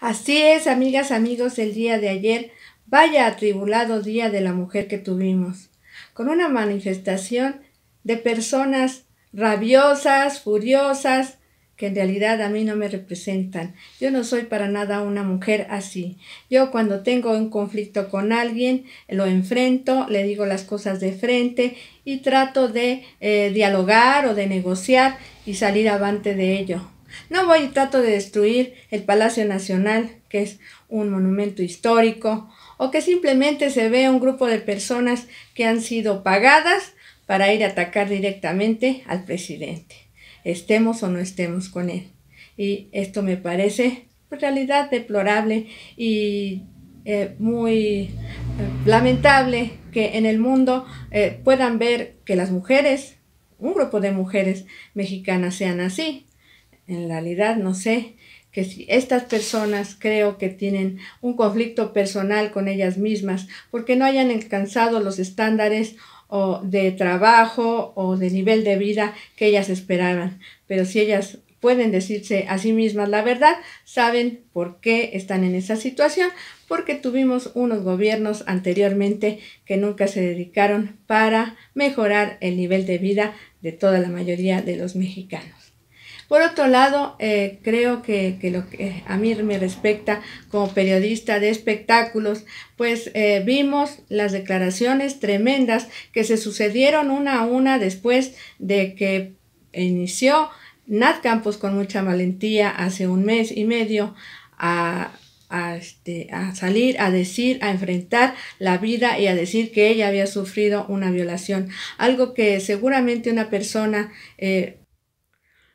Así es, amigas, amigos, el día de ayer, vaya atribulado día de la mujer que tuvimos, con una manifestación de personas rabiosas, furiosas, que en realidad a mí no me representan. Yo no soy para nada una mujer así. Yo cuando tengo un conflicto con alguien, lo enfrento, le digo las cosas de frente y trato de eh, dialogar o de negociar y salir avante de ello. No voy y trato de destruir el Palacio Nacional, que es un monumento histórico, o que simplemente se vea un grupo de personas que han sido pagadas para ir a atacar directamente al presidente, estemos o no estemos con él. Y esto me parece en pues, realidad deplorable y eh, muy eh, lamentable que en el mundo eh, puedan ver que las mujeres, un grupo de mujeres mexicanas sean así, en realidad no sé, que si estas personas creo que tienen un conflicto personal con ellas mismas porque no hayan alcanzado los estándares o de trabajo o de nivel de vida que ellas esperaban. Pero si ellas pueden decirse a sí mismas la verdad, saben por qué están en esa situación, porque tuvimos unos gobiernos anteriormente que nunca se dedicaron para mejorar el nivel de vida de toda la mayoría de los mexicanos. Por otro lado, eh, creo que, que, lo que eh, a mí me respecta como periodista de espectáculos, pues eh, vimos las declaraciones tremendas que se sucedieron una a una después de que inició Nat Campos con mucha valentía hace un mes y medio a a, este, a, salir, a decir, a enfrentar la vida y a decir que ella había sufrido una violación. Algo que seguramente una persona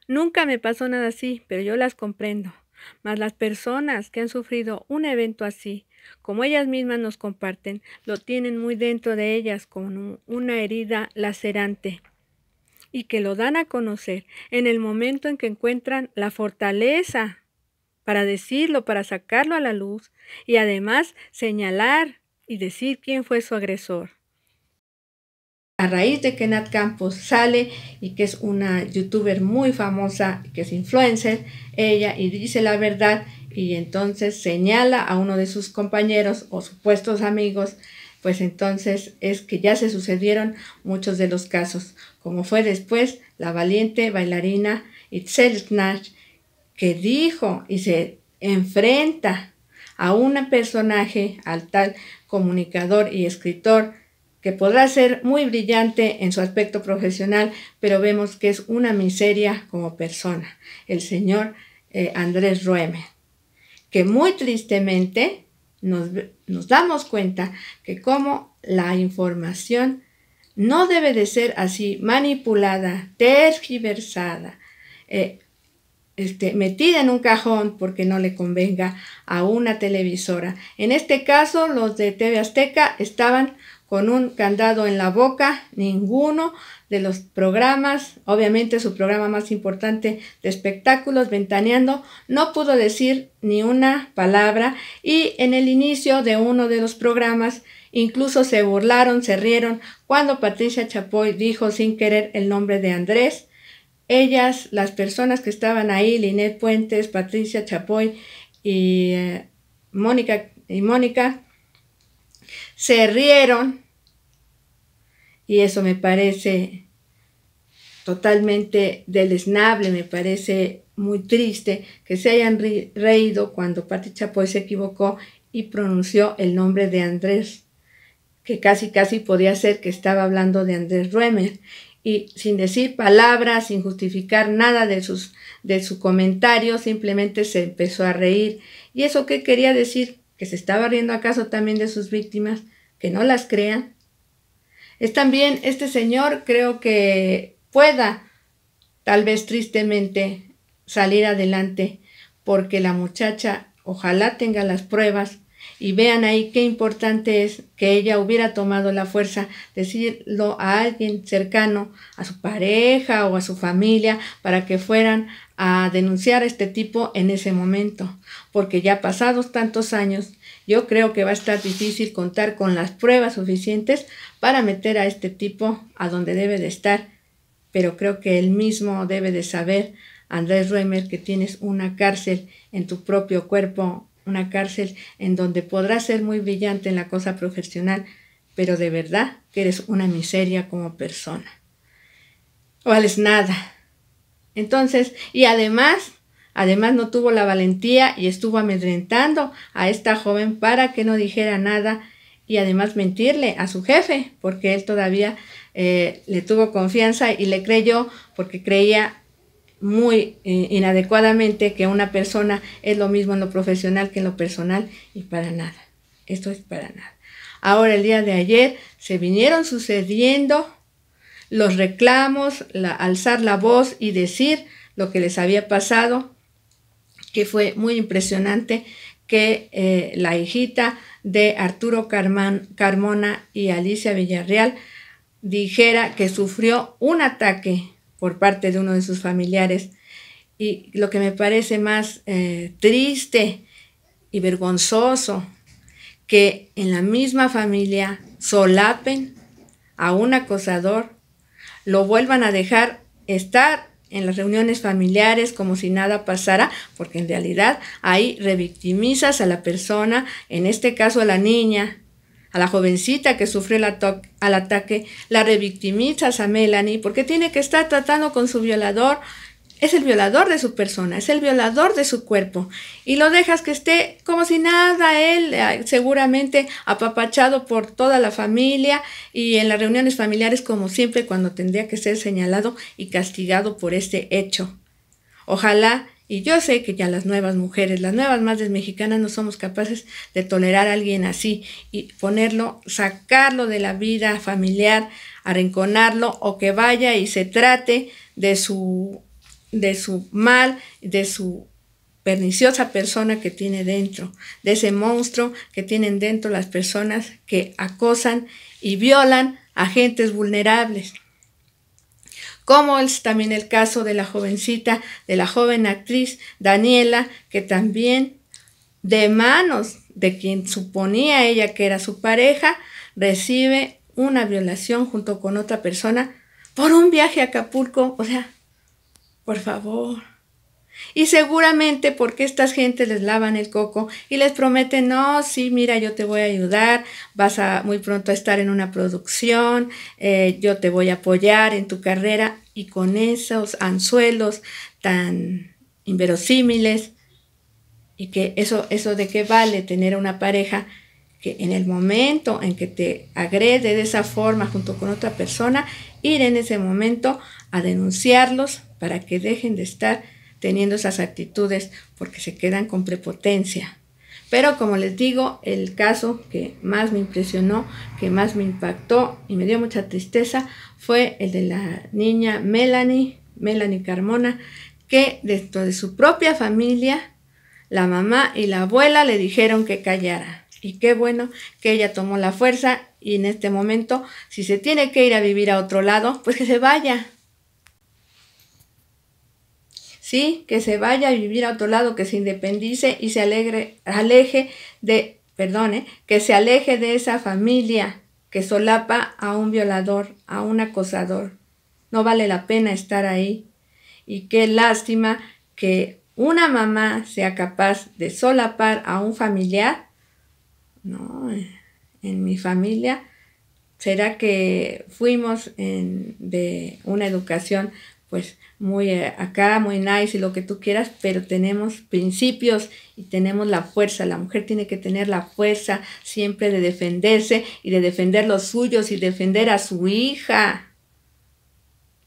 Nunca me pasó nada así, pero yo las comprendo. Mas las personas que han sufrido un evento así, como ellas mismas nos comparten, lo tienen muy dentro de ellas con una herida lacerante y que lo dan a conocer en el momento en que encuentran la fortaleza para decirlo, para sacarlo a la luz y además señalar y decir quién fue su agresor a raíz de que Nat Campos sale y que es una youtuber muy famosa, que es influencer, ella y dice la verdad y entonces señala a uno de sus compañeros o supuestos amigos, pues entonces es que ya se sucedieron muchos de los casos, como fue después la valiente bailarina Itzel Snatch, que dijo y se enfrenta a un personaje, al tal comunicador y escritor, que podrá ser muy brillante en su aspecto profesional, pero vemos que es una miseria como persona, el señor eh, Andrés Rueme, que muy tristemente nos, damos cuenta que como la información no debe de ser así manipulada, tergiversada, eh, este, metida en un cajón porque no le convenga a una televisora. En este caso, los de TV Azteca estaban con un candado en la boca, ninguno de los programas, obviamente su programa más importante de espectáculos, Ventaneando, no pudo decir ni una palabra y en el inicio de uno de los programas incluso se burlaron, se rieron cuando Patricia Chapoy dijo sin querer el nombre de Andrés. Ellas, las personas que estaban ahí, Linet Puentes, Patricia Chapoy y eh, Mónica y Mónica se rieron. Y eso me parece totalmente deleznable, me parece muy triste que se hayan reído cuando Pati Chapoy se equivocó y pronunció el nombre de Andrés, que casi casi podía ser que estaba hablando de Andrés Ruemer, y sin decir palabras, sin justificar nada de, sus, de su comentario, simplemente se empezó a reír. ¿Y eso qué quería decir? que se estaba riendo acaso también de sus víctimas, que no las crean. Es también este señor, creo que pueda, tal vez tristemente, salir adelante, porque la muchacha ojalá tenga las pruebas y vean ahí qué importante es que ella hubiera tomado la fuerza, decirlo a alguien cercano, a su pareja o a su familia, para que fueran a denunciar a este tipo en ese momento. Porque ya pasados tantos años, yo creo que va a estar difícil contar con las pruebas suficientes para meter a este tipo a donde debe de estar. Pero creo que él mismo debe de saber, Andrés Ruemer, que tienes una cárcel en tu propio cuerpo una cárcel en donde podrás ser muy brillante en la cosa profesional, pero de verdad que eres una miseria como persona. o es nada. Entonces, y además, además no tuvo la valentía y estuvo amedrentando a esta joven para que no dijera nada y además mentirle a su jefe, porque él todavía eh, le tuvo confianza y le creyó porque creía muy eh, inadecuadamente que una persona es lo mismo en lo profesional que en lo personal y para nada. Esto es para nada. Ahora el día de ayer se vinieron sucediendo los reclamos, alzar la voz y decir lo que les había pasado, que fue muy impresionante que eh, la hijita de Arturo Carmona y Alicia Villarreal dijera que sufrió un ataque por parte de uno de sus familiares. Y lo que me parece más eh, triste y vergonzoso, que en la misma familia solapen a un acosador, lo vuelvan a dejar estar en las reuniones familiares como si nada pasara, porque en realidad ahí revictimizas a la persona, en este caso a la niña, a la jovencita que sufrió el, al ataque, la revictimizas a Melanie porque tiene que estar tratando con su violador. Es el violador de su persona, es el violador de su cuerpo. Y lo dejas que esté como si nada, él seguramente apapachado por toda la familia y en las reuniones familiares como siempre cuando tendría que ser señalado y castigado por este hecho. Ojalá y yo sé que ya las nuevas mujeres, las nuevas madres mexicanas no somos capaces de tolerar a alguien así y ponerlo, sacarlo de la vida familiar, arrinconarlo o que vaya y se trate de su, de su mal, de su perniciosa persona que tiene dentro, de ese monstruo que tienen dentro las personas que acosan y violan a gentes vulnerables como es también el caso de la jovencita, de la joven actriz Daniela, que también de manos de quien suponía ella que era su pareja, recibe una violación junto con otra persona por un viaje a Acapulco. O sea, por favor. Y seguramente porque estas gentes les lavan el coco y les prometen, no, sí, mira, yo te voy a ayudar, vas a muy pronto a estar en una producción, eh, yo te voy a apoyar en tu carrera. Y con esos anzuelos tan inverosímiles, y que eso, eso de qué vale tener una pareja que en el momento en que te agrede de esa forma junto con otra persona, ir en ese momento a denunciarlos para que dejen de estar teniendo esas actitudes porque se quedan con prepotencia. Pero como les digo, el caso que más me impresionó, que más me impactó y me dio mucha tristeza fue el de la niña Melanie, Melanie Carmona, que dentro de su propia familia, la mamá y la abuela le dijeron que callara. Y qué bueno que ella tomó la fuerza y en este momento, si se tiene que ir a vivir a otro lado, pues que se vaya, que se vaya a vivir a otro lado, que se independice y se aleje de, perdone, que se aleje de esa familia que solapa a un violador, a un acosador. No vale la pena estar ahí. Y qué lástima que una mamá sea capaz de solapar a un familiar. No, en mi familia será que fuimos de una educación pues muy eh, acá, muy nice y lo que tú quieras, pero tenemos principios y tenemos la fuerza. La mujer tiene que tener la fuerza siempre de defenderse y de defender los suyos y defender a su hija.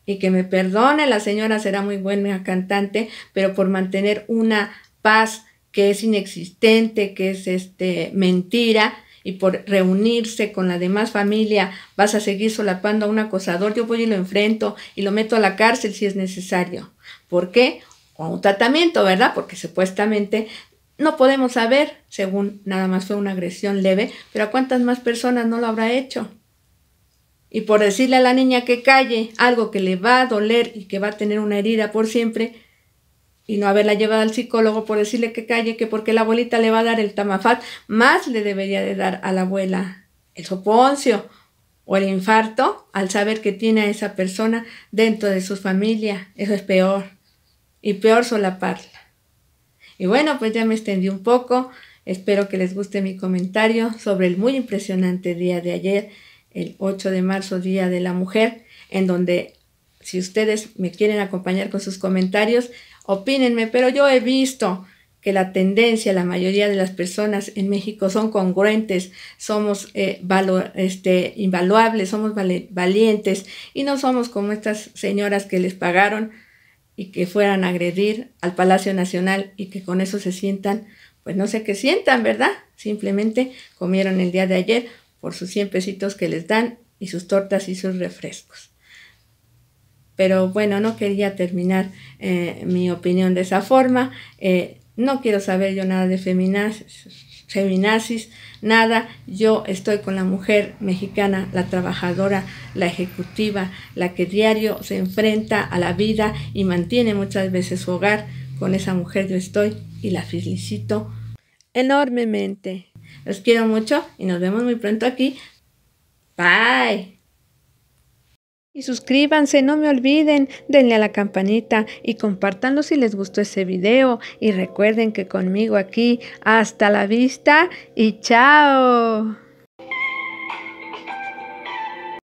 Y que me perdone, la señora será muy buena cantante, pero por mantener una paz que es inexistente, que es este mentira, y por reunirse con la demás familia vas a seguir solapando a un acosador, yo voy y lo enfrento y lo meto a la cárcel si es necesario. ¿Por qué? O un tratamiento, ¿verdad? Porque supuestamente no podemos saber, según nada más fue una agresión leve, pero a cuántas más personas no lo habrá hecho. Y por decirle a la niña que calle algo que le va a doler y que va a tener una herida por siempre, y no haberla llevado al psicólogo por decirle que calle, que porque la abuelita le va a dar el tamafat, más le debería de dar a la abuela el soponcio o el infarto al saber que tiene a esa persona dentro de su familia. Eso es peor. Y peor solaparla. Y bueno, pues ya me extendí un poco. Espero que les guste mi comentario sobre el muy impresionante día de ayer, el 8 de marzo, Día de la Mujer, en donde si ustedes me quieren acompañar con sus comentarios, Opínenme, pero yo he visto que la tendencia, la mayoría de las personas en México son congruentes, somos eh, este, invaluables, somos valientes y no somos como estas señoras que les pagaron y que fueran a agredir al Palacio Nacional y que con eso se sientan, pues no sé qué sientan, ¿verdad? Simplemente comieron el día de ayer por sus 100 pesitos que les dan y sus tortas y sus refrescos pero bueno, no quería terminar eh, mi opinión de esa forma. Eh, no quiero saber yo nada de feminazis, nada. Yo estoy con la mujer mexicana, la trabajadora, la ejecutiva, la que diario se enfrenta a la vida y mantiene muchas veces su hogar. Con esa mujer yo estoy y la felicito enormemente. Los quiero mucho y nos vemos muy pronto aquí. Bye. Y suscríbanse, no me olviden, denle a la campanita y compártanlo si les gustó ese video. Y recuerden que conmigo aquí, hasta la vista y chao.